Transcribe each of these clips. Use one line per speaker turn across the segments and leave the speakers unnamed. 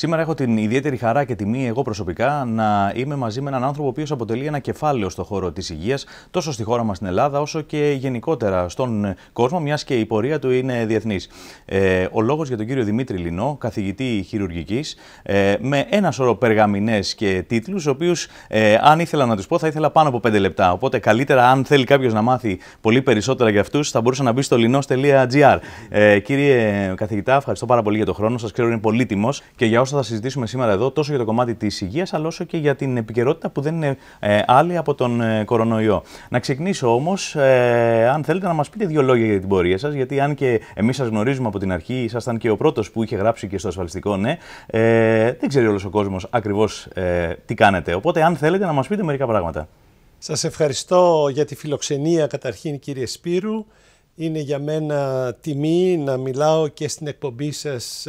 Σήμερα έχω την ιδιαίτερη χαρά και τιμή εγώ προσωπικά να είμαι μαζί με έναν άνθρωπο ο οποίος αποτελεί ένα κεφάλαιο στο χώρο της υγείας τόσο στη χώρα μας στην Ελλάδα, όσο και γενικότερα στον κόσμο, μιας και η πορεία του είναι διεθνής. Ε, ο λόγος για τον κύριο Δημήτρη Λινό, καθηγητή χειρουργικής, ε, με ένα σωρό περγαμηνές και τίτλους ο οποίου, ε, αν ήθελα να τους πω, θα ήθελα πάνω από 5 λεπτά. Οπότε καλύτερα, αν θέλει κάποιος να μάθει πολύ περισσότερα για αυτούς, θα μπορούσε να μπει στο linos.gr. Ε, κύριε καθηγητά, ευχαριστώ πάρα πολύ για τον χρόνο σας. Ξέρω είναι πολύτιμο και για θα συζητήσουμε σήμερα εδώ, τόσο για το κομμάτι της υγείας, αλλά όσο και για την επικαιρότητα που δεν είναι ε, άλλη από τον ε, κορονοϊό. Να ξεκινήσω όμως, ε, αν θέλετε να μας πείτε δύο λόγια για την πορεία σας, γιατί αν και εμείς σας γνωρίζουμε από την αρχή, ήσασταν και ο πρώτος που είχε γράψει και στο ασφαλιστικό ναι, ε, δεν ξέρει όλος ο κόσμος ακριβώς τι κάνετε. Οπότε, αν θέλετε να μας πείτε μερικά πράγματα.
Σας ευχαριστώ για τη φιλοξενία καταρχήν κύριε Σπύρου. Είναι για μένα τιμή να μιλάω και στην εκπομπή σας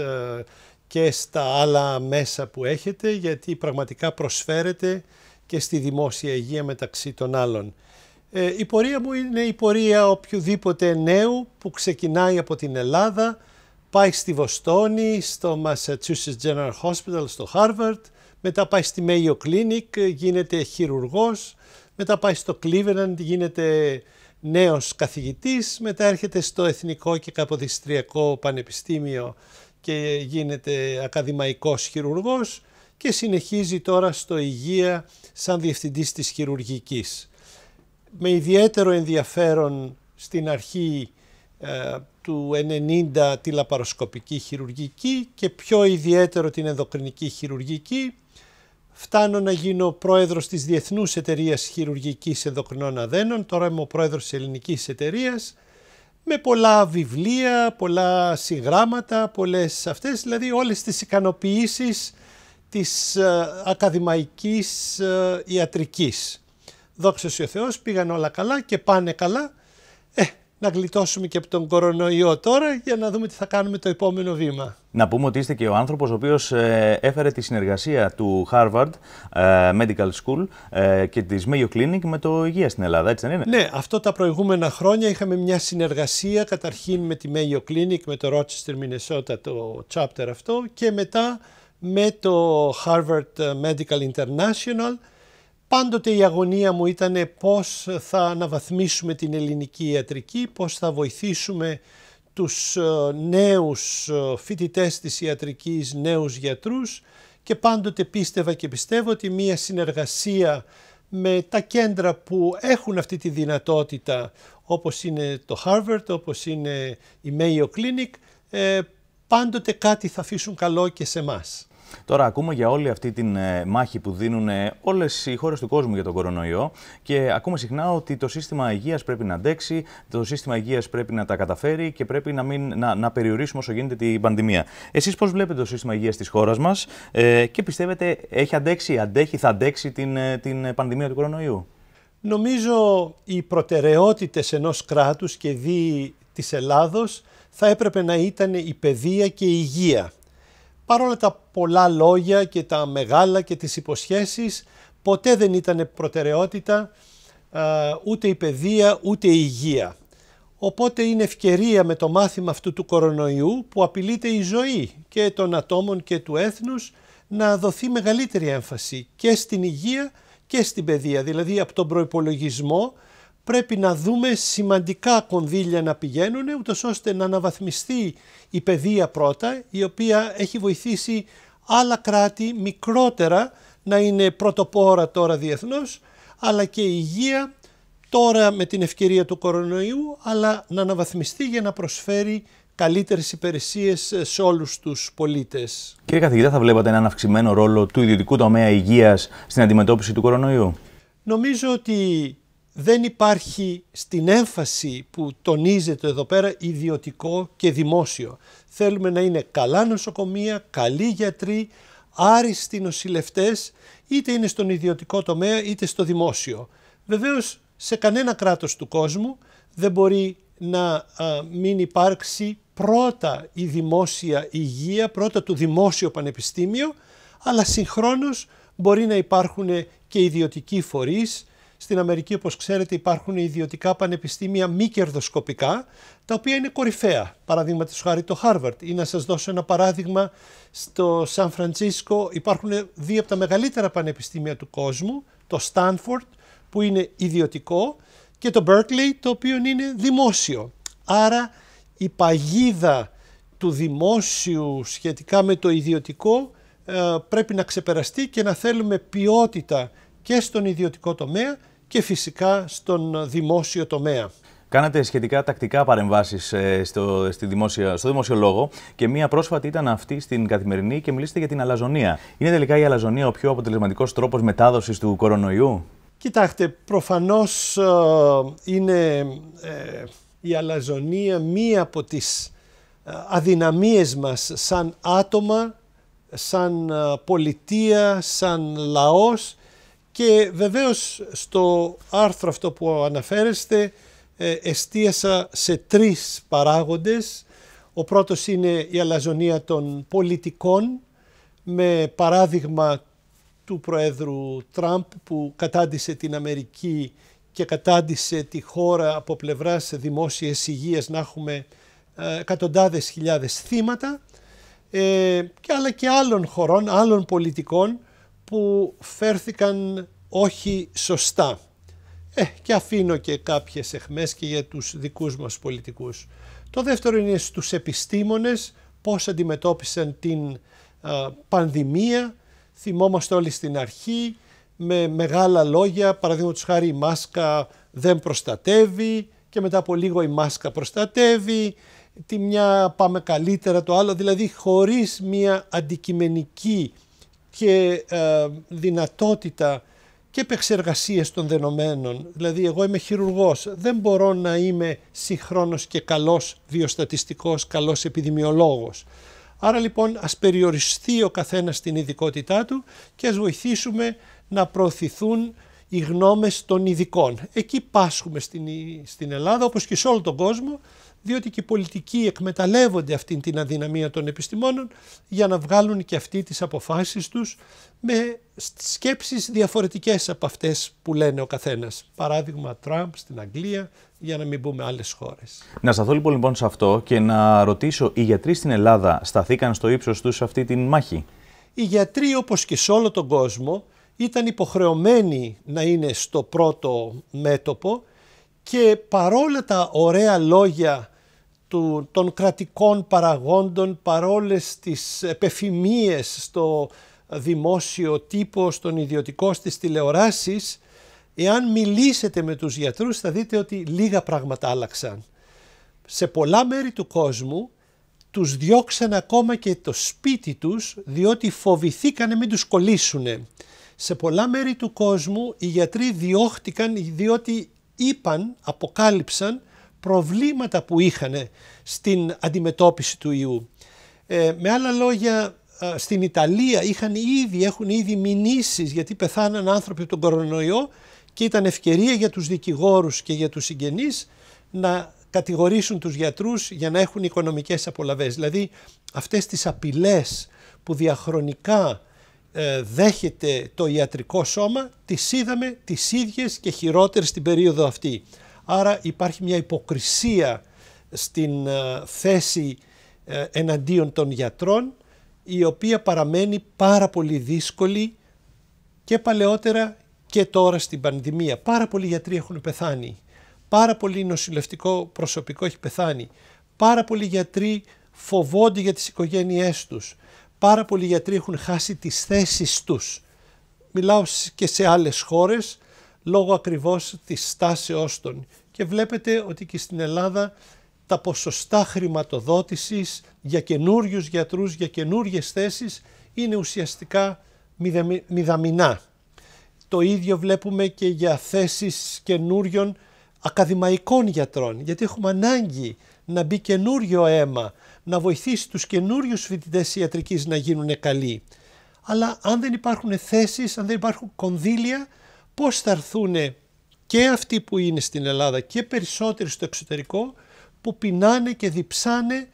και στα άλλα μέσα που έχετε γιατί πραγματικά προσφέρετε και στη δημόσια υγεία μεταξύ των άλλων. Ε, η πορεία μου είναι η πορεία οποιοδήποτε νέου που ξεκινάει από την Ελλάδα, πάει στη Βοστόνη, στο Massachusetts General Hospital, στο Harvard, μετά πάει στη Mayo Clinic, γίνεται χειρουργός, μετά πάει στο Cleveland, γίνεται νέος καθηγητής, μετά έρχεται στο Εθνικό και Καποδιστριακό Πανεπιστήμιο και γίνεται ακαδημαϊκός χειρουργός και συνεχίζει τώρα στο Υγεία σαν διευθυντής της χειρουργικής. Με ιδιαίτερο ενδιαφέρον στην αρχή ε, του 90 τη λαπαροσκοπική χειρουργική και πιο ιδιαίτερο την ενδοκρινική χειρουργική. Φτάνω να γίνω πρόεδρος της Διεθνούς Εταιρείας Χειρουργικής Ενδοκρινών Αδένων, τώρα είμαι ο πρόεδρος της Ελληνικής Εταιρείας με πολλά βιβλία, πολλά συγγράμματα, πολλές αυτές, δηλαδή όλες τις ικανοποιήσεις της ε, ακαδημαϊκής ε, ιατρικής. Δόξα ο Θεός, πήγαν όλα καλά και πάνε καλά να γλιτώσουμε και από τον κορονοϊό τώρα για να δούμε τι θα κάνουμε το επόμενο βήμα.
Να πούμε ότι είστε και ο άνθρωπος ο οποίος ε, έφερε τη συνεργασία του Harvard ε, Medical School ε, και της Mayo Clinic με το Υγεία στην Ελλάδα, έτσι δεν είναι.
Ναι, αυτό τα προηγούμενα χρόνια είχαμε μια συνεργασία καταρχήν με τη Mayo Clinic, με το Rochester, Minnesota, το chapter αυτό και μετά με το Harvard Medical International Πάντοτε η αγωνία μου ήταν πώς θα αναβαθμίσουμε την ελληνική ιατρική, πώς θα βοηθήσουμε τους ε, νέους ε, φοιτητές της ιατρικής, νέους γιατρούς και πάντοτε πίστευα και πιστεύω ότι μία συνεργασία με τα κέντρα που έχουν αυτή τη δυνατότητα όπως είναι το Harvard, όπως είναι η Mayo Clinic, ε, πάντοτε κάτι θα αφήσουν καλό και σε μας.
Τώρα ακούμε για όλη αυτή τη ε, μάχη που δίνουν ε, όλες οι χώρες του κόσμου για τον κορονοϊό και ακούμε συχνά ότι το σύστημα υγείας πρέπει να αντέξει, το σύστημα υγείας πρέπει να τα καταφέρει και πρέπει να, μην, να, να περιορίσουμε όσο γίνεται την πανδημία. Εσείς πώς βλέπετε το σύστημα υγείας της χώρας μας ε, και πιστεύετε έχει αντέξει, αντέχει, θα αντέξει την, ε, την πανδημία του κορονοϊού.
Νομίζω οι προτεραιότητες ενός κράτους και δι της Ελλάδος θα έπρεπε να ήταν η παιδεία και η υγεία παρόλα τα πολλά λόγια και τα μεγάλα και τις υποσχέσεις, ποτέ δεν ήταν προτεραιότητα ε, ούτε η παιδεία ούτε η υγεία. Οπότε είναι ευκαιρία με το μάθημα αυτού του κορονοϊού που απειλείται η ζωή και των ατόμων και του έθνους να δοθεί μεγαλύτερη έμφαση και στην υγεία και στην παιδεία. Δηλαδή από τον προϋπολογισμό πρέπει να δούμε σημαντικά κονδύλια να πηγαίνουν, ούτως ώστε να αναβαθμιστεί η παιδεία πρώτα, η οποία έχει βοηθήσει άλλα κράτη μικρότερα να είναι πρωτοπόρα τώρα διεθνώς, αλλά και η υγεία τώρα με την ευκαιρία του κορονοϊού, αλλά να αναβαθμιστεί για να προσφέρει καλύτερες υπηρεσίες σε όλους τους πολίτες.
Κύριε καθηγητά, θα βλέπατε έναν αυξημένο ρόλο του ιδιωτικού τομέα υγείας στην αντιμετώπιση του κορονοϊού.
Νομίζω ότι δεν υπάρχει στην έμφαση που τονίζεται εδώ πέρα ιδιωτικό και δημόσιο. Θέλουμε να είναι καλά νοσοκομεία, καλοί γιατροί, άριστοι νοσηλευτές, είτε είναι στον ιδιωτικό τομέα είτε στο δημόσιο. Βεβαίως σε κανένα κράτος του κόσμου δεν μπορεί να μην υπάρξει πρώτα η δημόσια υγεία, πρώτα το δημόσιο πανεπιστήμιο, αλλά συγχρόνως μπορεί να υπάρχουν και ιδιωτικοί φορείς, στην Αμερική, όπως ξέρετε, υπάρχουν ιδιωτικά πανεπιστήμια μη κερδοσκοπικά, τα οποία είναι κορυφαία. Παραδείγματο χάρη το Harvard. Ή να σας δώσω ένα παράδειγμα, στο Σαν Φρανσίσκο υπάρχουν δύο από τα μεγαλύτερα πανεπιστήμια του κόσμου, το Stanford, που είναι ιδιωτικό, και το Berkeley, το οποίο είναι δημόσιο. Άρα η παγίδα του δημόσιου σχετικά με το ιδιωτικό ε, πρέπει να ξεπεραστεί και να θέλουμε ποιότητα και στον ιδιωτικό τομέα και φυσικά στον δημόσιο τομέα.
Κάνατε σχετικά τακτικά παρεμβάσεις ε, στο, στη δημόσια, στο δημόσιο λόγο και μία πρόσφατη ήταν αυτή στην καθημερινή και μιλήσατε για την αλαζονία. Είναι τελικά η αλαζονία ο πιο αποτελεσματικός τρόπος μετάδοσης του κορονοϊού.
Κοιτάξτε, προφανώς ε, είναι ε, η αλαζονία μία από τις αδυναμίες μας σαν άτομα, σαν πολιτεία, σαν λαός και βεβαίως στο άρθρο αυτό που αναφέρεστε ε, εστίασα σε τρεις παράγοντες. Ο πρώτος είναι η αλαζονία των πολιτικών με παράδειγμα του Προέδρου Τραμπ που κατάντησε την Αμερική και κατάντησε τη χώρα από πλευράς δημόσιας υγείας να έχουμε ε, εκατοντάδες χιλιάδες θύματα ε, και αλλά και άλλων χωρών, άλλων πολιτικών που φέρθηκαν όχι σωστά. Ε, και αφήνω και κάποιες εχμές και για τους δικούς μας πολιτικούς. Το δεύτερο είναι στους επιστήμονες πώς αντιμετώπισαν την πανδημία. Θυμόμαστε όλοι στην αρχή με μεγάλα λόγια, παραδείγματος χάρη η μάσκα δεν προστατεύει και μετά από λίγο η μάσκα προστατεύει, τη μια πάμε καλύτερα το άλλο, δηλαδή χωρίς μια αντικειμενική και ε, δυνατότητα και επεξεργασίες των δεδομένων. Δηλαδή εγώ είμαι χειρουργός, δεν μπορώ να είμαι συγχρόνος και καλός βιοστατιστικός, καλός επιδημιολόγος. Άρα λοιπόν ας περιοριστεί ο καθένας στην ειδικότητά του και ας βοηθήσουμε να προωθηθούν οι γνώμες των ειδικών. Εκεί πάσχουμε στην, στην Ελλάδα όπως και σε όλο τον κόσμο διότι και οι πολιτικοί εκμεταλλεύονται αυτήν την αδυναμία των επιστημόνων για να βγάλουν και αυτοί τις αποφάσεις τους με σκέψεις διαφορετικές από αυτές που λένε ο καθένας. Παράδειγμα Τραμπ στην Αγγλία για να μην πούμε άλλες χώρες.
Να σταθώ λοιπόν, λοιπόν σε αυτό και να ρωτήσω οι γιατροί στην Ελλάδα σταθήκαν στο ύψος τους σε αυτή την μάχη.
Οι γιατροί όπως και σε όλο τον κόσμο ήταν υποχρεωμένοι να είναι στο πρώτο μέτωπο και παρόλα τα ωραία λόγια του, των κρατικών παραγόντων παρόλες τις επεφημίες στο δημόσιο τύπο, στον ιδιωτικό, στις τηλεοράσεις, εάν μιλήσετε με τους γιατρούς θα δείτε ότι λίγα πράγματα άλλαξαν. Σε πολλά μέρη του κόσμου τους διώξαν ακόμα και το σπίτι τους διότι φοβηθήκανε μην τους κολλήσουνε. Σε πολλά μέρη του κόσμου οι γιατροί διώχτηκαν διότι είπαν, αποκάλυψαν προβλήματα που είχαν στην αντιμετώπιση του ιού. Ε, με άλλα λόγια, στην Ιταλία είχαν ήδη, έχουν ήδη μηνύσεις γιατί πεθάναν άνθρωποι από τον κορονοϊό και ήταν ευκαιρία για τους δικηγόρους και για τους συγγενείς να κατηγορήσουν τους γιατρούς για να έχουν οικονομικές απολαβές. Δηλαδή αυτές τις απειλές που διαχρονικά ε, δέχεται το ιατρικό σώμα τις είδαμε τις ίδιες και χειρότερες στην περίοδο αυτή. Άρα υπάρχει μια υποκρισία στην ε, θέση ε, εναντίον των γιατρών η οποία παραμένει πάρα πολύ δύσκολη και παλαιότερα και τώρα στην πανδημία. Πάρα πολλοί γιατροί έχουν πεθάνει, πάρα πολύ νοσηλευτικό προσωπικό έχει πεθάνει, πάρα πολλοί γιατροί φοβόνται για τις οικογένειές τους, πάρα πολλοί γιατροί έχουν χάσει τις θέσεις τους. Μιλάω και σε άλλες χώρες λόγω ακριβώς της στάσεώς των. Και βλέπετε ότι και στην Ελλάδα τα ποσοστά χρηματοδότησης για καινούριους γιατρούς, για καινούριες θέσεις είναι ουσιαστικά μηδαμινά. Το ίδιο βλέπουμε και για θέσεις καινούριων ακαδημαϊκών γιατρών, γιατί έχουμε ανάγκη να μπει καινούριο αίμα, να βοηθήσει τους καινούριους φοιτητές ιατρικής να γίνουν καλοί. Αλλά αν δεν υπάρχουν θέσεις, αν δεν υπάρχουν κονδύλια, πώς θα έρθουν και αυτοί που είναι στην Ελλάδα και περισσότεροι στο εξωτερικό που πεινάνε και διψάνε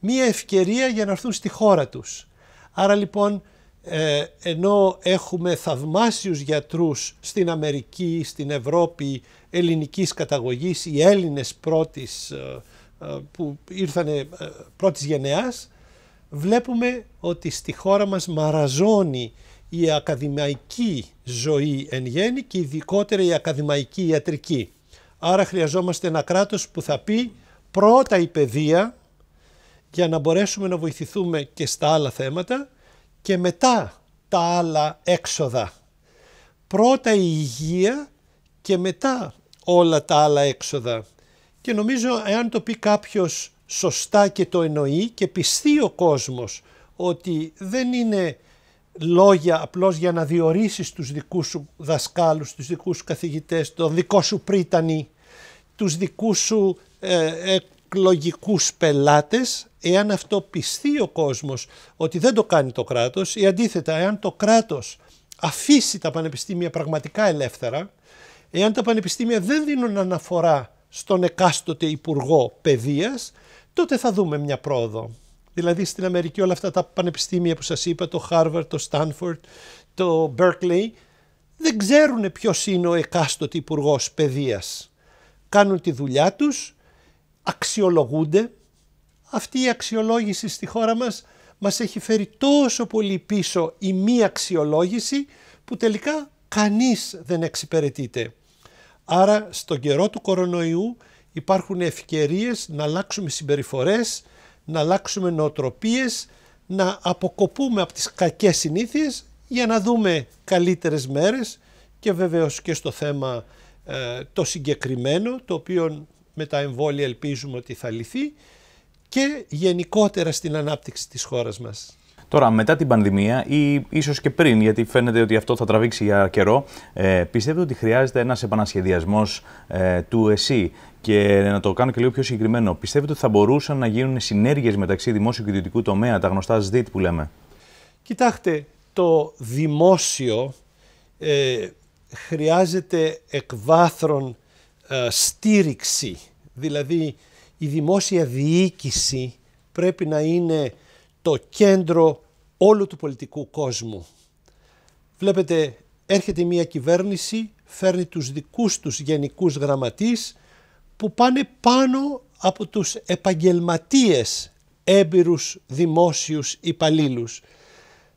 μία ευκαιρία για να έρθουν στη χώρα τους. Άρα λοιπόν ε, ενώ έχουμε θαυμάσιους γιατρούς στην Αμερική, στην Ευρώπη, ελληνικής καταγωγής, οι Έλληνες πρώτης, ε, ε, που ήρθανε πρώτης γενεάς, βλέπουμε ότι στη χώρα μας μαραζώνει η ακαδημαϊκή ζωή εν γέννη και ειδικότερα η ακαδημαϊκή ιατρική. Άρα χρειαζόμαστε ένα κράτος που θα πει πρώτα η παιδεία για να μπορέσουμε να βοηθηθούμε και στα άλλα θέματα και μετά τα άλλα έξοδα. Πρώτα η υγεία και μετά όλα τα άλλα έξοδα. Και νομίζω εάν το πει κάποιος σωστά και το εννοεί και πιστεί ο κόσμος ότι δεν είναι λόγια απλώς για να διορίσεις τους δικούς σου δασκάλους, τους δικούς σου καθηγητές, τον δικό σου πρίτανη, τους δικούς σου ε, εκλογικούς πελάτες, εάν αυτό πιστεί ο κόσμος ότι δεν το κάνει το κράτος ή αντίθετα, εάν το κράτος αφήσει τα πανεπιστήμια πραγματικά ελεύθερα, εάν τα πανεπιστήμια δεν δίνουν αναφορά στον εκάστοτε Υπουργό Παιδείας, τότε θα δούμε μια πρόοδο. Δηλαδή στην Αμερική όλα αυτά τα πανεπιστήμια που σας είπα, το Harvard, το Stanford, το Berkeley, δεν ξέρουν ποιος είναι ο εκάστοτε υπουργός παιδείας. Κάνουν τη δουλειά τους, αξιολογούνται. Αυτή η αξιολόγηση στη χώρα μας μας έχει φέρει τόσο πολύ πίσω η μη αξιολόγηση που τελικά κανείς δεν εξυπηρετείται. Άρα στον καιρό του κορονοϊού υπάρχουν ευκαιρίες να αλλάξουμε συμπεριφορές, να αλλάξουμε νοοτροπίες, να αποκοπούμε από τις κακές συνήθειες για να δούμε καλύτερες μέρες και βεβαίως και στο θέμα ε, το συγκεκριμένο το οποίο με τα εμβόλια ελπίζουμε ότι θα λυθεί και γενικότερα στην ανάπτυξη της χώρας μας.
Τώρα, μετά την πανδημία ή ίσως και πριν, γιατί φαίνεται ότι αυτό θα τραβήξει για καιρό, ε, πιστεύετε ότι χρειάζεται ένας επανασχεδιασμός ε, του ΕΣΥ και να το κάνω και λίγο πιο συγκεκριμένο. Πιστεύετε ότι θα μπορούσαν να γίνουν συνέργειες μεταξύ δημόσιου και ιδιωτικού τομέα, τα γνωστά ΣΔΙΤ που λέμε.
Κοιτάξτε, το δημόσιο ε, χρειάζεται εκβάθρον ε, στήριξη. Δηλαδή η δημόσια διοίκηση πρέπει να είναι το κέντρο όλου του πολιτικού κόσμου. Βλέπετε, έρχεται μια κυβέρνηση, φέρνει τους δικούς τους γενικούς γραμματείς που πάνε πάνω από τους επαγγελματίες έμπειρους δημόσιους υπαλλήλους.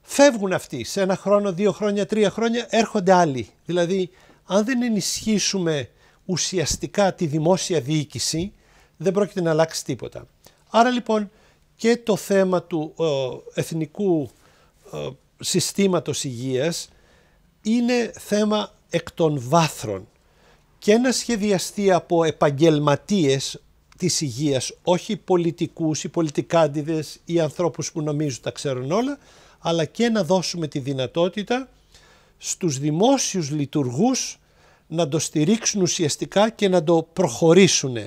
Φεύγουν αυτοί σε ένα χρόνο, δύο χρόνια, τρία χρόνια, έρχονται άλλοι. Δηλαδή, αν δεν ενισχύσουμε ουσιαστικά τη δημόσια διοίκηση, δεν πρόκειται να αλλάξει τίποτα. Άρα λοιπόν και το θέμα του ε, εθνικού ε, συστήματος υγείας είναι θέμα εκ των βάθρων και να σχεδιαστεί από επαγγελματίες της υγείας, όχι πολιτικούς ή πολιτικάντιδες ή ανθρώπους που νομίζουν τα ξέρουν όλα, αλλά και να δώσουμε τη δυνατότητα στους δημόσιους λειτουργούς να το στηρίξουν ουσιαστικά και να το προχωρήσουν.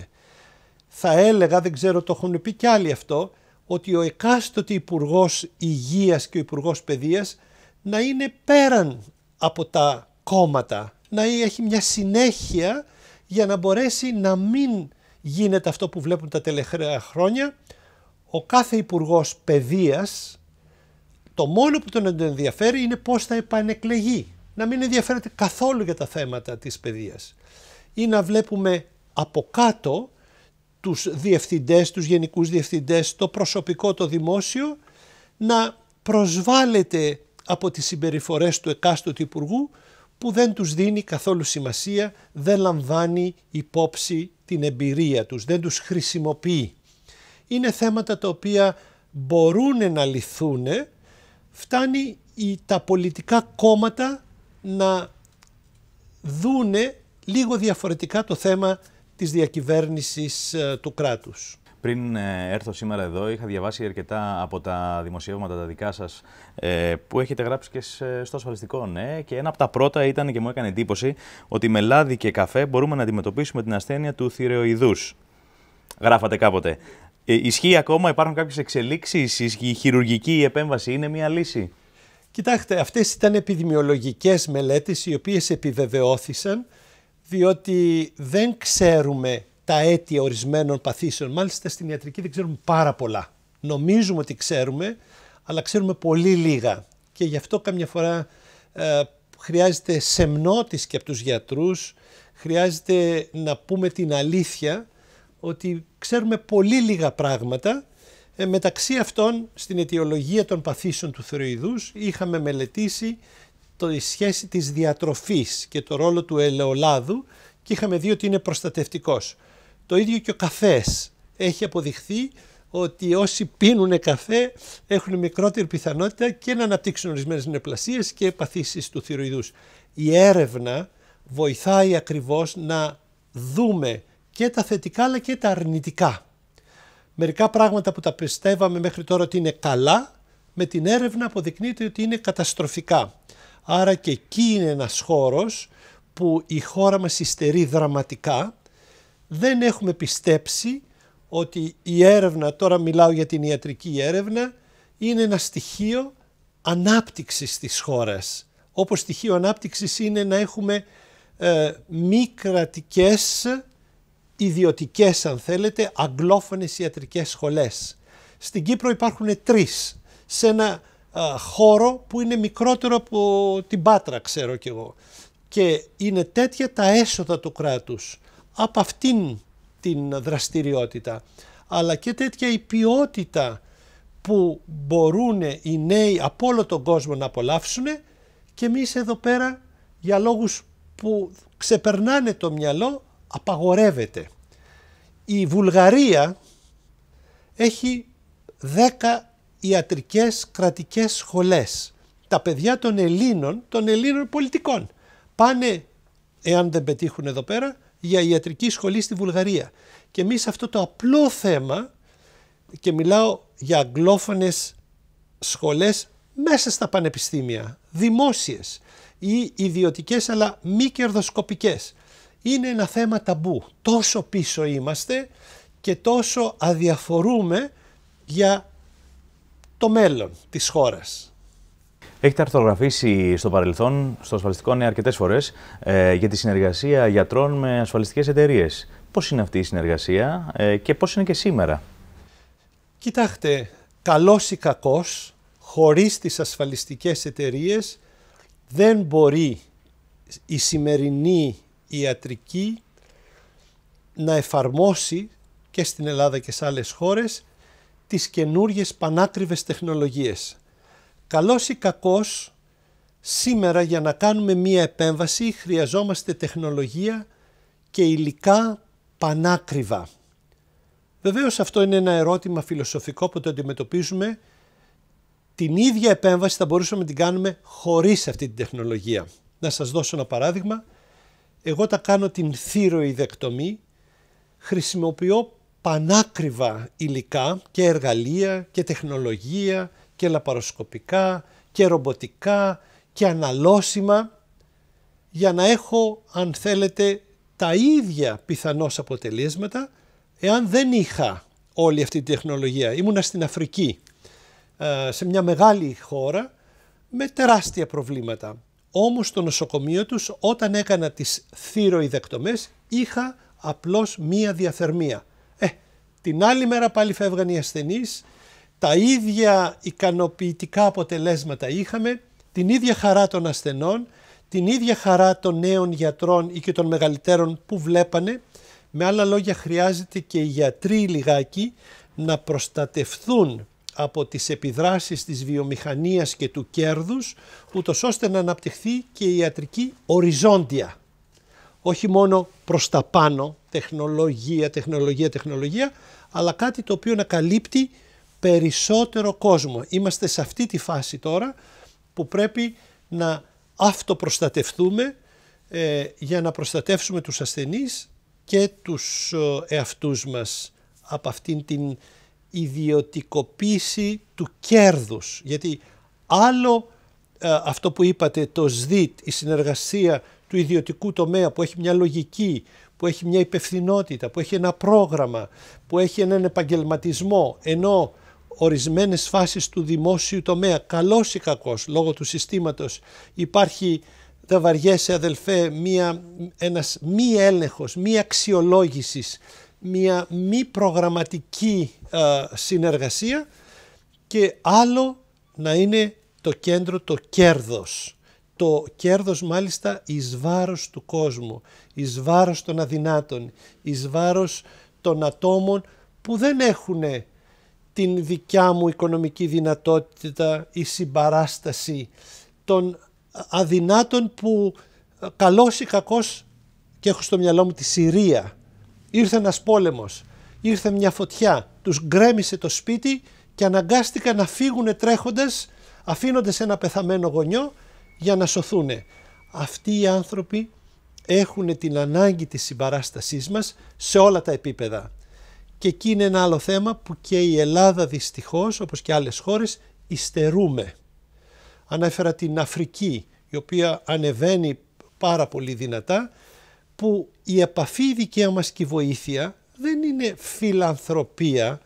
Θα έλεγα, δεν ξέρω το έχουν πει κι άλλοι αυτό, ότι ο εκάστοτε υπουργός Υγείας και ο υπουργός Παιδείας να είναι πέραν από τα κόμματα, να έχει μια συνέχεια για να μπορέσει να μην γίνεται αυτό που βλέπουμε τα τελευταία χρόνια. Ο κάθε υπουργός Παιδείας το μόνο που τον ενδιαφέρει είναι πώς θα επανεκλεγεί. Να μην ενδιαφέρεται καθόλου για τα θέματα της παιδείας. Ή να βλέπουμε από κάτω τους διευθυντές, τους γενικούς διευθυντές, το προσωπικό, το δημόσιο, να προσβάλλεται από τις συμπεριφορές του εκάστοτε υπουργού που δεν τους δίνει καθόλου σημασία, δεν λαμβάνει υπόψη την εμπειρία τους, δεν τους χρησιμοποιεί. Είναι θέματα τα οποία μπορούν να λυθούν, φτάνει τα πολιτικά κόμματα να δούνε λίγο διαφορετικά το θέμα της διακυβέρνησης ε, του κράτους.
Πριν ε, έρθω σήμερα εδώ, είχα διαβάσει αρκετά από τα δημοσιεύματα τα δικά σας ε, που έχετε γράψει και στο ασφαλιστικό. Ναι, και ένα από τα πρώτα ήταν και μου έκανε εντύπωση ότι με λάδι και καφέ μπορούμε να αντιμετωπίσουμε την ασθένεια του θηρεοειδούς. Γράφατε κάποτε. Ε, ισχύει ακόμα, υπάρχουν κάποιες εξελίξεις, η χειρουργική επέμβαση είναι μια λύση.
Κοιτάξτε, αυτές ήταν επιδημιολογικές μελέτες οι οποίες επιβεβαιώθησαν διότι δεν ξέρουμε τα αίτια ορισμένων παθήσεων. Μάλιστα στην ιατρική δεν ξέρουμε πάρα πολλά. Νομίζουμε ότι ξέρουμε, αλλά ξέρουμε πολύ λίγα. Και γι' αυτό καμιά φορά ε, χρειάζεται σεμνότης και από τους γιατρούς, χρειάζεται να πούμε την αλήθεια ότι ξέρουμε πολύ λίγα πράγματα. Ε, μεταξύ αυτών στην αιτιολογία των παθήσεων του θηροειδούς είχαμε μελετήσει το, σχέση της διατροφής και το ρόλο του ελαιολάδου και είχαμε δει ότι είναι προστατευτικός. Το ίδιο και ο καφές. Έχει αποδειχθεί ότι όσοι πίνουν καφέ έχουν μικρότερη πιθανότητα και να αναπτύξουν ορισμένες νεπλασίες και παθήσεις του θηροειδούς. Η έρευνα βοηθάει ακριβώς να δούμε και τα θετικά αλλά και τα αρνητικά. Μερικά πράγματα που τα πιστεύαμε μέχρι τώρα ότι είναι καλά, με την έρευνα αποδεικνύεται ότι είναι καταστροφικά. Άρα και εκεί είναι ένας χώρος που η χώρα μας υστερεί δραματικά δεν έχουμε πιστέψει ότι η έρευνα, τώρα μιλάω για την ιατρική έρευνα, είναι ένα στοιχείο ανάπτυξης της χώρας. Όπως στοιχείο ανάπτυξης είναι να έχουμε ε, μη κρατικές ιδιωτικές αν θέλετε, αγγλόφωνες ιατρικές σχολές. Στην Κύπρο υπάρχουν τρεις, σε ένα ε, χώρο που είναι μικρότερο από την Πάτρα ξέρω κι εγώ. Και είναι τέτοια τα έσοδα του κράτους από αυτήν την δραστηριότητα. Αλλά και τέτοια η ποιότητα που μπορούν οι νέοι από όλο τον κόσμο να απολαύσουν και εμείς εδώ πέρα για λόγους που ξεπερνάνε το μυαλό απαγορεύεται. Η Βουλγαρία έχει 10 ιατρικές κρατικές σχολές. Τα παιδιά των Ελλήνων, των Ελλήνων πολιτικών, πάνε, εάν δεν πετύχουν εδώ πέρα, για ιατρική σχολή στη Βουλγαρία. Και εμείς αυτό το απλό θέμα, και μιλάω για αγγλόφωνες σχολές μέσα στα πανεπιστήμια, δημόσιες ή ιδιωτικές αλλά μη κερδοσκοπικές. Είναι ένα θέμα ταμπού. Τόσο πίσω είμαστε και τόσο αδιαφορούμε για το μέλλον της χώρας.
Έχετε αρθρογραφήσει στο παρελθόν, στο ασφαλιστικό νέο ναι, αρκετές φορές ε, για τη συνεργασία γιατρών με ασφαλιστικές εταιρείες. Πώς είναι αυτή η συνεργασία ε, και πώς είναι και σήμερα.
Κοιτάξτε, καλός ή κακός, χωρίς τις ασφαλιστικές εταιρείες δεν μπορεί η κακος χωρι τι ασφαλιστικες εταιρειε ιατρική να εφαρμόσει και στην Ελλάδα και σε άλλες χώρες τις καινούργιες πανάκριβες τεχνολογίες. Καλός ή κακός, σήμερα για να κάνουμε μία επέμβαση χρειαζόμαστε τεχνολογία και υλικά πανάκριβα. Βεβαίως αυτό είναι ένα ερώτημα φιλοσοφικό που το αντιμετωπίζουμε. Την ίδια επέμβαση θα μπορούσαμε να την κάνουμε χωρίς αυτή την τεχνολογία. Να σας δώσω ένα παράδειγμα. Εγώ τα κάνω την θύροειδεκτομή, χρησιμοποιώ πανάκριβα υλικά και εργαλεία και τεχνολογία και λαπαροσκοπικά και ρομποτικά και αναλώσιμα για να έχω αν θέλετε τα ίδια πιθανώς αποτελέσματα εάν δεν είχα όλη αυτή τη τεχνολογία. Ήμουνα στην Αφρική ε, σε μια μεγάλη χώρα με τεράστια προβλήματα. Όμως στο νοσοκομείο τους όταν έκανα τις θύροειδεκτομές είχα απλώς μία διαθερμία. Ε, την άλλη μέρα πάλι φεύγαν οι ασθενείς τα ίδια ικανοποιητικά αποτελέσματα είχαμε, την ίδια χαρά των ασθενών, την ίδια χαρά των νέων γιατρών ή και των μεγαλύτερων που βλέπανε. Με άλλα λόγια χρειάζεται και οι γιατροί λιγάκι να προστατευθούν από τις επιδράσεις της βιομηχανίας και του κέρδους, ούτως ώστε να αναπτυχθεί και η ιατρική οριζόντια. Όχι μόνο προς τα πάνω, τεχνολογία, τεχνολογία, τεχνολογία, αλλά κάτι το οποίο να καλύπτει περισσότερο κόσμο. Είμαστε σε αυτή τη φάση τώρα που πρέπει να αυτοπροστατευτούμε ε, για να προστατεύσουμε τους ασθενείς και τους ε, εαυτούς μας από αυτήν την ιδιωτικοποίηση του κέρδους. Γιατί άλλο ε, αυτό που είπατε το ΣΔΙΤ, η συνεργασία του ιδιωτικού τομέα που έχει μια λογική, που έχει μια υπευθυνότητα, που έχει ένα πρόγραμμα, που έχει έναν επαγγελματισμό, ενώ ορισμένες φάσεις του δημόσιου τομέα, καλός ή κακός, λόγω του συστήματος υπάρχει δεν αδελφέ, μία, ένας μη έλεγχος, μη αξιολόγησης, μία μη προγραμματική συνεργασία και άλλο να είναι το κέντρο το κέρδος. Το κέρδος μάλιστα εις βάρος του κόσμου, εις βάρος των αδυνάτων, εις βάρος των ατόμων που δεν έχουν την δικιά μου οικονομική δυνατότητα ή συμπαράσταση των αδυνάτων που ε, καλός ή κακός και έχω στο μυαλό μου τη Συρία. Ήρθε ένας πόλεμος, ήρθε μια φωτιά, τους γκρέμισε το σπίτι και αναγκάστηκαν να φύγουν τρέχοντας αφήνοντας ένα πεθαμένο γονιό για να σωθούν. Αυτοί οι άνθρωποι έχουν την ανάγκη της συμπαράστασής μας σε όλα τα επίπεδα και εκεί είναι ένα άλλο θέμα που και η Ελλάδα δυστυχώς, όπως και άλλες χώρες, υστερούμε. Ανέφερα την Αφρική, η οποία ανεβαίνει πάρα πολύ δυνατά, που η επαφή δικαία μας και η βοήθεια δεν είναι φιλανθρωπία,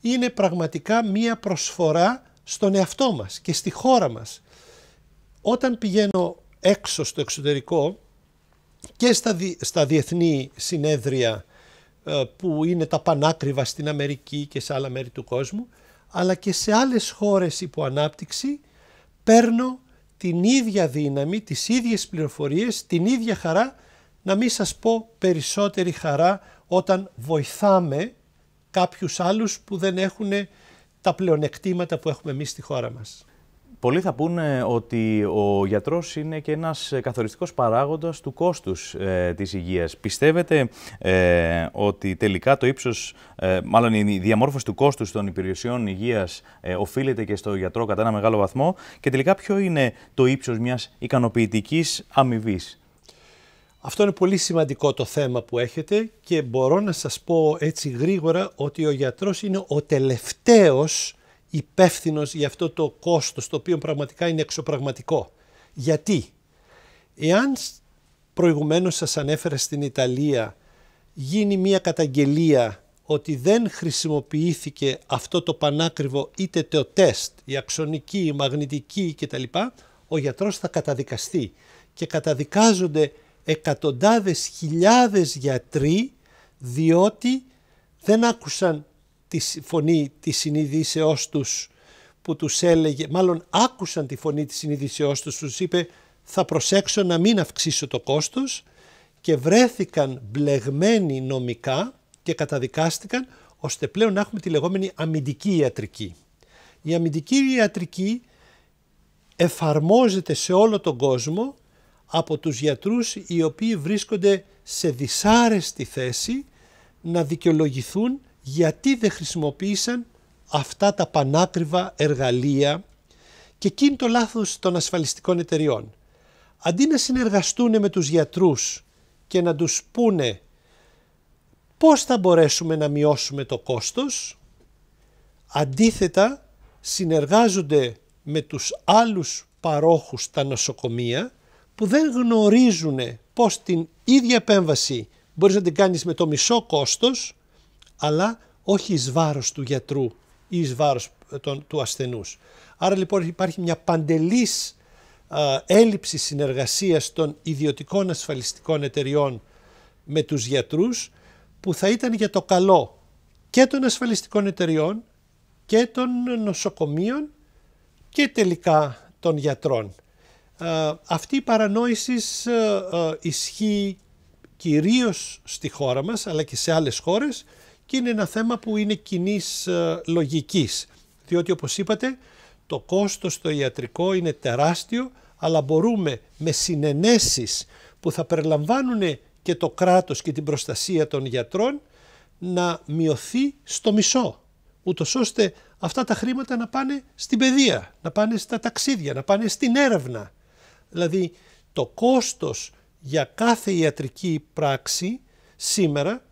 είναι πραγματικά μία προσφορά στον εαυτό μας και στη χώρα μας. Όταν πηγαίνω έξω στο εξωτερικό και στα, στα διεθνή συνέδρια ε, που είναι τα πανάκριβα στην Αμερική και σε άλλα μέρη του κόσμου, αλλά και σε άλλες χώρες υπό ανάπτυξη παίρνω την ίδια δύναμη, τις ίδιες πληροφορίες, την ίδια χαρά, να μην σας πω περισσότερη χαρά όταν βοηθάμε κάποιους άλλους που δεν έχουν τα πλεονεκτήματα που έχουμε εμείς στη χώρα μας.
Πολλοί θα πούνε ότι ο γιατρός είναι και ένας ε, καθοριστικός παράγοντας του κόστους ε, της υγείας. Πιστεύετε ε, ότι τελικά το ύψος, ε, μάλλον η διαμόρφωση του κόστους των υπηρεσιών υγείας οφείλεται και στο γιατρό κατά ένα μεγάλο βαθμό και τελικά ποιο είναι
το ύψος μιας ικανοποιητικής αμοιβής. Αυτό είναι πολύ σημαντικό το θέμα που έχετε και μπορώ να σας πω έτσι γρήγορα ότι ο γιατρός είναι ο τελευταίος υπεύθυνος για αυτό το κόστος το οποίο πραγματικά είναι εξωπραγματικό. Γιατί, εάν προηγουμένως σας ανέφερα στην Ιταλία γίνει μια καταγγελία ότι δεν χρησιμοποιήθηκε αυτό το πανάκριβο είτε το τεστ, η αξονική, η μαγνητική κτλ, ο γιατρός θα καταδικαστεί και καταδικάζονται εκατοντάδες χιλιάδες γιατροί διότι δεν άκουσαν τη φωνή της συνειδήσεώς τους που τους έλεγε, μάλλον άκουσαν τη φωνή της συνειδήσεώς τους, τους είπε θα προσέξω να μην αυξήσω το κόστος και βρέθηκαν μπλεγμένοι νομικά και καταδικάστηκαν ώστε πλέον να έχουμε τη λεγόμενη αμυντική ιατρική. Η αμυντική ιατρική εφαρμόζεται σε όλο τον κόσμο από τους γιατρούς οι οποίοι βρίσκονται σε δυσάρεστη θέση να δικαιολογηθούν γιατί δεν χρησιμοποίησαν αυτά τα πανάκριβα εργαλεία και εκείνη το λάθος των ασφαλιστικών εταιριών. Αντί να συνεργαστούν με τους γιατρούς και να τους πούνε πώς θα μπορέσουμε να μειώσουμε το κόστος, αντίθετα συνεργάζονται με τους άλλους παρόχους τα νοσοκομεία που δεν γνωρίζουν πώς την ίδια επέμβαση μπορείς να την κάνεις με το μισό κόστος αλλά όχι εις βάρος του γιατρού ή εις βάρος ε, του ασθενούς. Άρα λοιπόν υπάρχει μια παντελής έλλειψη συνεργασίας των ιδιωτικών ασφαλιστικών εταιριών με τους γιατρούς που θα ήταν για το καλό και των ασφαλιστικών εταιριών και των νοσοκομείων και τελικά των γιατρών. αυτή η παρανόηση ε, ε, ισχύει κυρίως στη χώρα μας αλλά και σε άλλες χώρες και είναι ένα θέμα που είναι κοινής ε, λογικής. Διότι όπως είπατε το κόστος το ιατρικό είναι τεράστιο αλλά μπορούμε με συνενέσεις που θα περιλαμβάνουν και το κράτος και την προστασία των γιατρών να μειωθεί στο μισό ούτως ώστε αυτά τα χρήματα να πάνε στην παιδεία, να πάνε στα ταξίδια, να πάνε στην έρευνα. Δηλαδή το κόστος για κάθε ιατρική πράξη σήμερα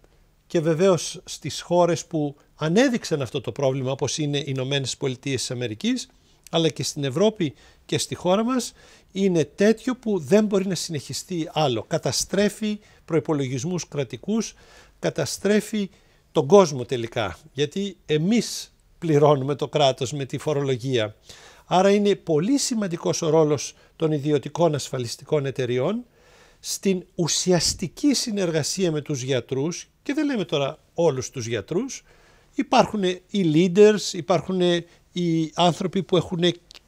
και βεβαίως στις χώρες που ανέδειξαν αυτό το πρόβλημα όπως είναι οι Ηνωμένες Πολιτείες της Αμερικής αλλά και στην Ευρώπη και στη χώρα μας είναι τέτοιο που δεν μπορεί να συνεχιστεί άλλο. Καταστρέφει προϋπολογισμούς κρατικούς, καταστρέφει τον κόσμο τελικά γιατί εμείς πληρώνουμε το κράτος με τη φορολογία. Άρα είναι πολύ σημαντικός ο ρόλος των ιδιωτικών ασφαλιστικών εταιριών στην ουσιαστική συνεργασία με τους γιατρούς και δεν λέμε τώρα όλους τους γιατρούς, υπάρχουν οι leaders, υπάρχουν οι άνθρωποι που έχουν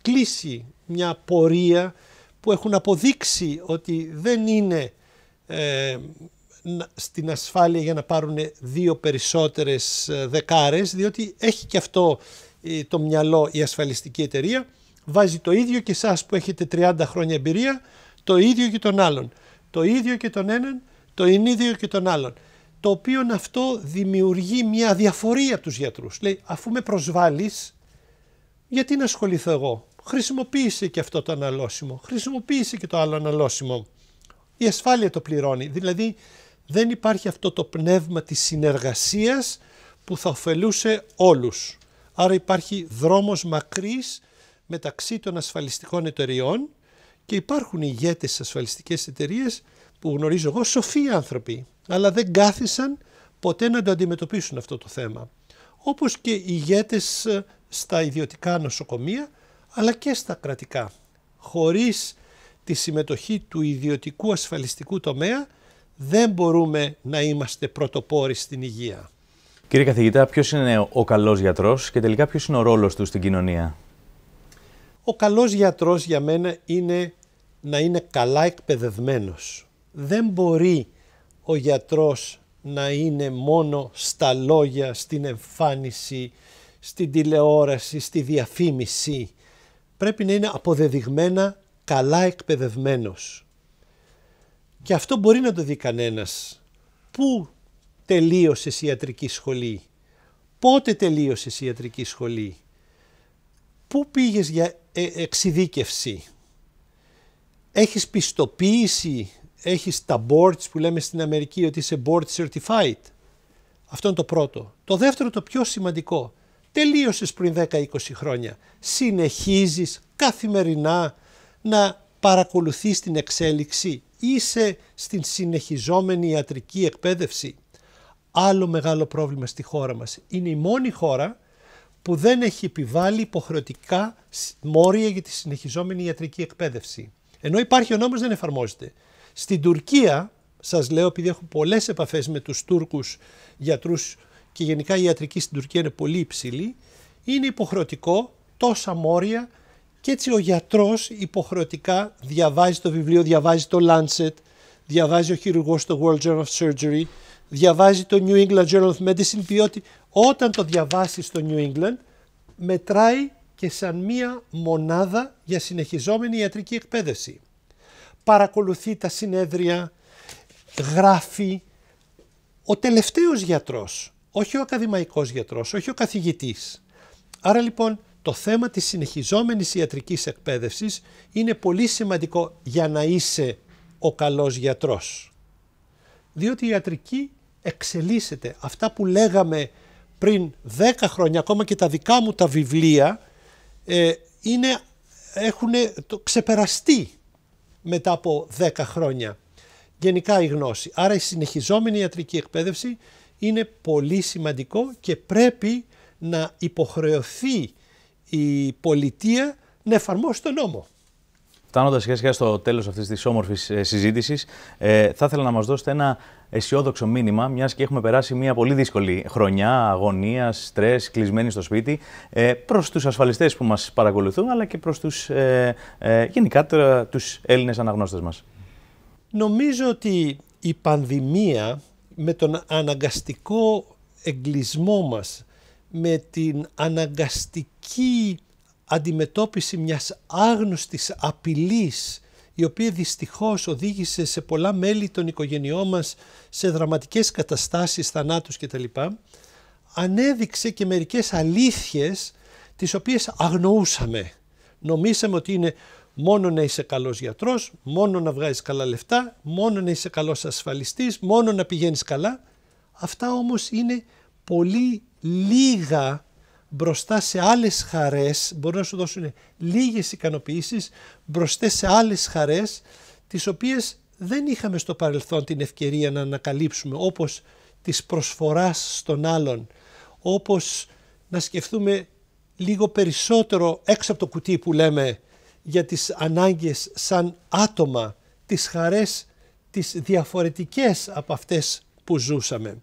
κλείσει μια πορεία, που έχουν αποδείξει ότι δεν είναι ε, στην ασφάλεια για να πάρουν δύο περισσότερες ε, δεκάρες, διότι έχει και αυτό ε, το μυαλό η ασφαλιστική εταιρεία, βάζει το ίδιο και εσάς που έχετε 30 χρόνια εμπειρία, το ίδιο και τον άλλον, το ίδιο και τον έναν, το ίδιο και τον άλλον το οποίο αυτό δημιουργεί μια διαφορία από τους γιατρούς. Λέει, αφού με προσβάλλεις, γιατί να ασχοληθώ εγώ. Χρησιμοποίησε και αυτό το αναλώσιμο, χρησιμοποίησε και το άλλο αναλώσιμο. Η ασφάλεια το πληρώνει, δηλαδή δεν υπάρχει αυτό το πνεύμα της συνεργασίας που θα ωφελούσε όλους. Άρα υπάρχει δρόμος μακρύς μεταξύ των ασφαλιστικών εταιριών και υπάρχουν ηγέτες στις ασφαλιστικές εταιρείες που γνωρίζω εγώ, σοφοί άνθρωποι, αλλά δεν κάθισαν ποτέ να το αντιμετωπίσουν αυτό το θέμα. Όπως και οι ηγέτες ε, στα ιδιωτικά νοσοκομεία, αλλά και στα κρατικά. Χωρίς τη συμμετοχή του ιδιωτικού ασφαλιστικού τομέα, δεν μπορούμε να είμαστε πρωτοπόροι στην υγεία.
Κύριε καθηγητά, ποιος είναι ο καλός γιατρός και τελικά ποιος είναι ο ρόλος του στην κοινωνία.
Ο καλός γιατρός για μένα είναι να είναι καλά εκπαιδευμένος. Δεν μπορεί ο γιατρός να είναι μόνο στα λόγια, στην εμφάνιση, στην τηλεόραση, στη διαφήμιση. Πρέπει να είναι αποδεδειγμένα καλά εκπαιδευμένος. Και αυτό μπορεί να το δει κανένας. Πού τελείωσε η ιατρική σχολή, πότε τελείωσε η ιατρική σχολή, πού πήγες για ε, εξειδίκευση, έχεις πιστοποίηση έχεις τα boards που λέμε στην Αμερική ότι είσαι board certified. Αυτό είναι το πρώτο. Το δεύτερο το πιο σημαντικό. Τελείωσες πριν 10-20 χρόνια. Συνεχίζεις καθημερινά να παρακολουθείς την εξέλιξη. Είσαι στην συνεχιζόμενη ιατρική εκπαίδευση. Άλλο μεγάλο πρόβλημα στη χώρα μας. Είναι η μόνη χώρα που δεν έχει επιβάλει υποχρεωτικά μόρια για τη συνεχιζόμενη ιατρική εκπαίδευση. Ενώ υπάρχει ο νόμος δεν εφαρμόζεται. Στην Τουρκία, σας λέω επειδή έχω πολλές επαφές με τους Τούρκους γιατρούς και γενικά η ιατρική στην Τουρκία είναι πολύ υψηλή, είναι υποχρεωτικό τόσα μόρια και έτσι ο γιατρός υποχρεωτικά διαβάζει το βιβλίο, διαβάζει το Lancet, διαβάζει ο χειρουργός το World Journal of Surgery, διαβάζει το New England Journal of Medicine, διότι όταν το διαβάσεις στο New England μετράει και σαν μία μονάδα για συνεχιζόμενη ιατρική εκπαίδευση παρακολουθεί τα συνέδρια, γράφει ο τελευταίος γιατρός, όχι ο ακαδημαϊκός γιατρός, όχι ο καθηγητής. Άρα λοιπόν το θέμα της συνεχιζόμενης ιατρικής εκπαίδευσης είναι πολύ σημαντικό για να είσαι ο καλός γιατρός. Διότι η ιατρική εξελίσσεται. Αυτά που λέγαμε πριν 10 χρόνια, ακόμα και τα δικά μου τα βιβλία, ε, είναι, έχουν ξεπεραστεί μετά από 10 χρόνια. Γενικά η γνώση. Άρα η συνεχιζόμενη ιατρική εκπαίδευση είναι πολύ σημαντικό και πρέπει να υποχρεωθεί η πολιτεία να εφαρμόσει τον νόμο. Φτάνοντας
σιγά σιγά στο τέλος αυτής της όμορφης ε, συζήτησης, ε, θα ήθελα να μας δώσετε ένα αισιόδοξο μήνυμα, μιας και έχουμε περάσει μια πολύ δύσκολη χρονιά αγωνίας, στρες, κλεισμένοι στο σπίτι, ε, προς τους ασφαλιστές που μας παρακολουθούν, αλλά και προς τους γενικά τους Έλληνες αναγνώστες μας.
Νομίζω ότι η πανδημία με τον αναγκαστικό εγκλισμό μας, με την αναγκαστική αντιμετώπιση μιας άγνωστης απειλής η οποία δυστυχώς οδήγησε σε πολλά μέλη των οικογενειών μας σε δραματικές καταστάσεις, θανάτους κτλ. ανέδειξε και μερικές αλήθειες τις οποίες αγνοούσαμε. Νομίσαμε ότι είναι μόνο να είσαι καλός γιατρός, μόνο να βγάζεις καλά λεφτά, μόνο να είσαι καλός ασφαλιστής, μόνο να πηγαίνεις καλά. Αυτά όμως είναι πολύ λίγα μπροστά σε άλλες χαρές, μπορεί να σου δώσουν λίγες ικανοποιήσεις μπροστά σε άλλες χαρές, τις οποίες δεν είχαμε στο παρελθόν την ευκαιρία να ανακαλύψουμε, όπως της προσφοράς στον άλλον, όπως να σκεφτούμε λίγο περισσότερο έξω από το κουτί που λέμε για τις ανάγκες σαν άτομα, τις χαρές, τις διαφορετικές από αυτές που ζούσαμε.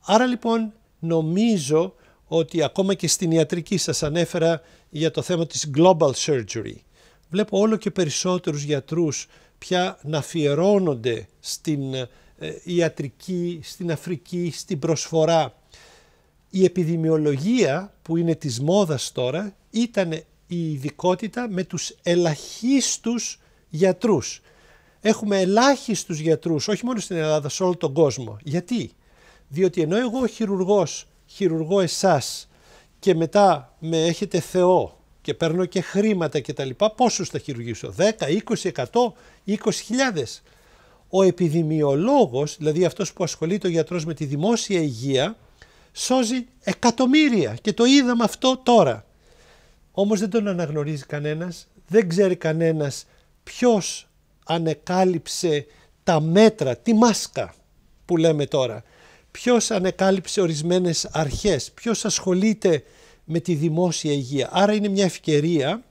Άρα λοιπόν νομίζω ότι ακόμα και στην ιατρική σας ανέφερα για το θέμα της global surgery. Βλέπω όλο και περισσότερους γιατρούς πια να αφιερώνονται στην ε, ιατρική, στην Αφρική, στην προσφορά. Η επιδημιολογία που είναι της μόδας τώρα ήταν η ειδικότητα με τους ελαχίστους γιατρούς. Έχουμε ελάχιστους γιατρούς, όχι μόνο στην Ελλάδα, σε όλο τον κόσμο. Γιατί? Διότι ενώ εγώ ο χειρουργός χειρουργώ εσάς και μετά με έχετε Θεό και παίρνω και χρήματα και τα λοιπά, πόσους θα χειρουργήσω, 10, 20, 100, 20 Ο επιδημιολόγος, δηλαδή αυτός που ασχολείται ο γιατρός με τη δημόσια υγεία, σώζει εκατομμύρια και το είδαμε αυτό τώρα. Όμως δεν τον αναγνωρίζει κανένας, δεν ξέρει κανένας ποιος ανεκάλυψε τα μέτρα, τη μάσκα που λέμε τώρα ποιος ανεκάλυψε ορισμένες αρχές, ποιος ασχολείται με τη δημόσια υγεία. Άρα είναι μια ευκαιρία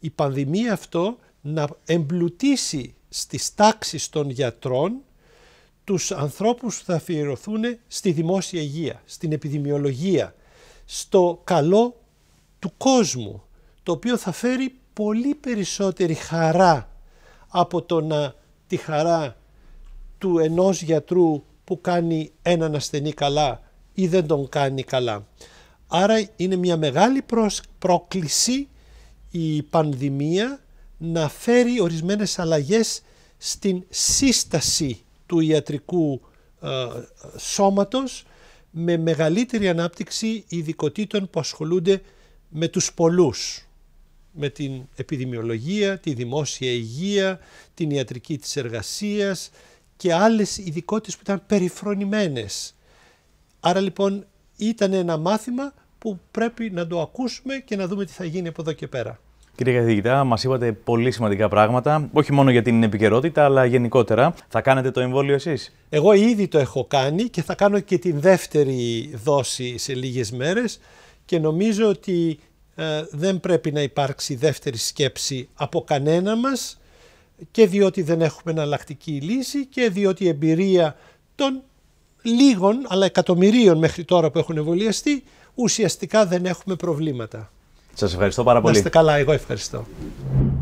η πανδημία αυτό να εμπλουτίσει στις τάξεις των γιατρών τους ανθρώπους που θα αφιερωθούν στη δημόσια υγεία, στην επιδημιολογία, στο καλό του κόσμου, το οποίο θα φέρει πολύ περισσότερη χαρά από το να τη χαρά του ενός γιατρού που κάνει έναν ασθενή καλά ή δεν τον κάνει καλά. Άρα είναι μια μεγάλη πρόκληση η πανδημία να φέρει ορισμένες αλλαγές στην σύσταση του ιατρικού ε, σώματος με μεγαλύτερη ανάπτυξη ειδικοτήτων που ασχολούνται με τους πολλούς, με την επιδημιολογία, τη δημόσια υγεία, την ιατρική της εργασίας, και άλλες ειδικότητες που ήταν περιφρονημένες. Άρα λοιπόν ήταν ένα μάθημα που πρέπει να το ακούσουμε και να δούμε τι θα γίνει από εδώ και πέρα.
Κύριε Καθηγητά, μας είπατε πολύ σημαντικά πράγματα, όχι μόνο για την επικαιρότητα, αλλά γενικότερα. Θα κάνετε το εμβόλιο εσείς. Εγώ ήδη το έχω
κάνει και θα κάνω και την δεύτερη δόση σε λίγες μέρες και νομίζω ότι ε, δεν πρέπει να υπάρξει δεύτερη σκέψη από κανένα μας και διότι δεν έχουμε εναλλακτική λύση και διότι η εμπειρία των λίγων αλλά εκατομμυρίων μέχρι τώρα που έχουν εμβολιαστεί ουσιαστικά δεν έχουμε προβλήματα.
Σας ευχαριστώ πάρα πολύ. Να είστε
καλά, εγώ ευχαριστώ.